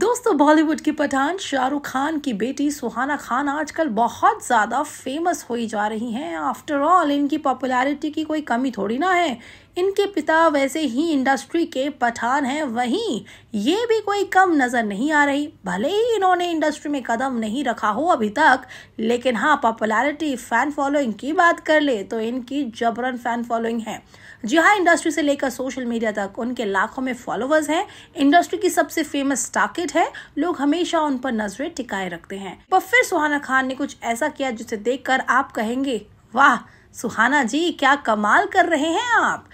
दोस्तों बॉलीवुड की पठान शाहरुख खान की बेटी सुहाना खान आजकल बहुत ज़्यादा फेमस हो जा रही हैं आफ्टर ऑल इनकी पॉपुलैरिटी की कोई कमी थोड़ी ना है इनके पिता वैसे ही इंडस्ट्री के पठान हैं वहीं ये भी कोई कम नज़र नहीं आ रही भले ही इन्होंने इंडस्ट्री में कदम नहीं रखा हो अभी तक लेकिन हाँ पॉपुलैरिटी फ़ैन फॉलोइंग की बात कर ले तो इनकी जबरन फ़ैन फॉलोइंग है जी हाँ इंडस्ट्री से लेकर सोशल मीडिया तक उनके लाखों में फॉलोअर्स हैं इंडस्ट्री की सबसे फेमस टाकेट है लोग हमेशा उन पर नजरें टिकाए रखते हैं पर फिर सुहाना खान ने कुछ ऐसा किया जिसे देखकर आप कहेंगे वाह सुहाना जी क्या कमाल कर रहे हैं आप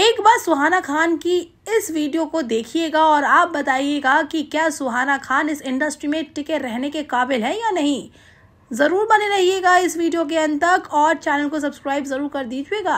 एक बार सुहाना खान की इस वीडियो को देखिएगा और आप बताइएगा कि क्या सुहाना खान इस इंडस्ट्री में टिके रहने के काबिल है या नहीं ज़रूर बने रहिएगा इस वीडियो के अंत तक और चैनल को सब्सक्राइब ज़रूर कर दीजिएगा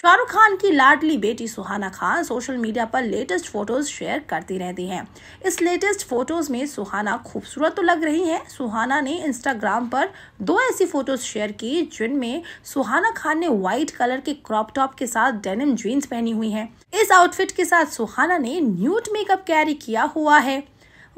शाहरुख खान की लाडली बेटी सुहाना खान सोशल मीडिया पर लेटेस्ट फोटोज़ शेयर करती रहती हैं इस लेटेस्ट फोटोज़ में सुहाना खूबसूरत तो लग रही हैं सुहाना ने इंस्टाग्राम पर दो ऐसी फ़ोटोज़ शेयर की जिनमें सुहाना खान ने व्हाइट कलर के क्रॉप टॉप के साथ डेनिम जीन्स पहनी हुई है इस आउटफिट के साथ सुहाना ने न्यूट मेकअप कैरी किया हुआ है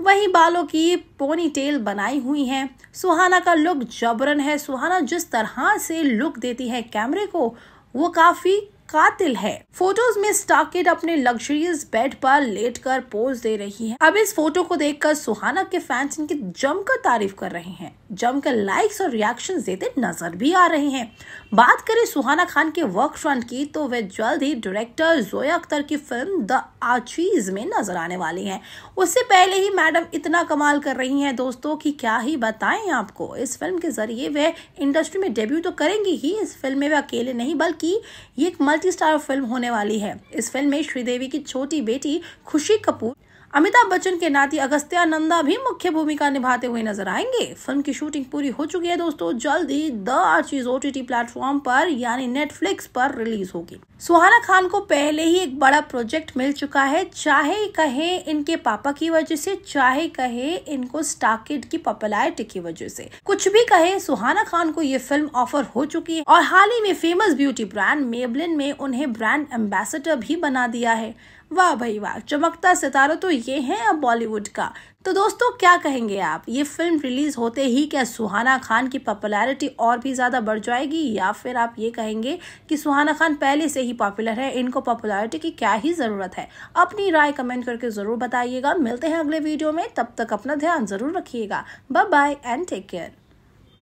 वहीं बालों की पोनी टेल बनाई हुई है सुहाना का लुक जबरन है सुहाना जिस तरह से लुक देती है कैमरे को वो काफ़ी कातिल है फोटोज में स्टार्किड अपने लग्जरियस बेड पर लेटकर पोज दे रही है अब इस फोटो को देखकर सुहाना के फैंस इनकी जमकर तारीफ कर रहे हैं जमकर लाइक्स और रिएक्शंस देते नजर भी आ रहे हैं बात करें सुहाना खान के वर्क फ्रंट की तो वे जल्द ही डायरेक्टर जोया अख्तर की फिल्म द आचीज में नजर आने वाली है उससे पहले ही मैडम इतना कमाल कर रही है दोस्तों की क्या ही बताए आपको इस फिल्म के जरिए वह इंडस्ट्री में डेब्यू तो करेंगी ही इस फिल्म में वे अकेले नहीं बल्कि ये एक स्टार फिल्म होने वाली है इस फिल्म में श्रीदेवी की छोटी बेटी खुशी कपूर अमिताभ बच्चन के नाती अगस्त्या नंदा भी मुख्य भूमिका निभाते हुए नजर आएंगे फिल्म की शूटिंग पूरी हो चुकी है दोस्तों जल्द ही द आर्चीज ओटीटी प्लेटफॉर्म पर यानी नेटफ्लिक्स पर रिलीज होगी सुहाना खान को पहले ही एक बड़ा प्रोजेक्ट मिल चुका है चाहे कहे इनके पापा की वजह से चाहे कहे इनको स्टार की पॉपुलरिटी की वजह से कुछ भी कहे सुहाना खान को ये फिल्म ऑफर हो चुकी है और हाल ही में फेमस ब्यूटी ब्रांड मेबलिन में उन्हें ब्रांड एम्बेसडर भी बना दिया है वाह भाई वाह चमकता सितारा तो ये है अब बॉलीवुड का तो दोस्तों क्या कहेंगे आप ये फिल्म रिलीज होते ही क्या सुहाना खान की पॉपुलैरिटी और भी ज़्यादा बढ़ जाएगी या फिर आप ये कहेंगे कि सुहाना खान पहले से ही पॉपुलर है इनको पॉपुलैरिटी की क्या ही ज़रूरत है अपनी राय कमेंट करके ज़रूर बताइएगा मिलते हैं अगले वीडियो में तब तक अपना ध्यान ज़रूर रखिएगा bye bye and take care